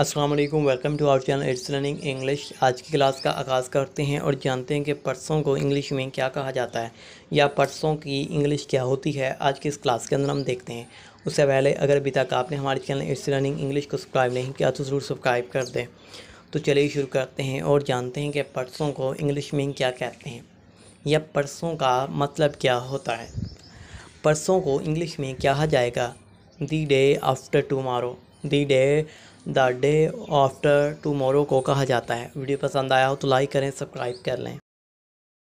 अस्सलाम वालेकुम welcome to our channel it's learning English आज की क्लास का आगाज़ करते हैं और जानते हैं कि परसों को इंग्लिश में क्या कहा जाता है या परसों की इंग्लिश क्या होती है आज की इस क्लास के अंदर हम देखते हैं उससे पहले अगर अभी तक आपने हमारे चैनल इट्स लर्निंग इंग्लिश को सब्सक्राइब नहीं किया तो ज़रूर सब्सक्राइब कर दें तो चलिए शुरू करते हैं और जानते हैं कि परसों को इंग्लिश में क्या कहते हैं या परसों का मतलब क्या होता है परसों को इंग्लिश में क्या जाएगा the day after tomorrow the day the day after tomorrow को कहा जाता है वीडियो पसंद आया हो तो लाइक करें सब्सक्राइब कर लें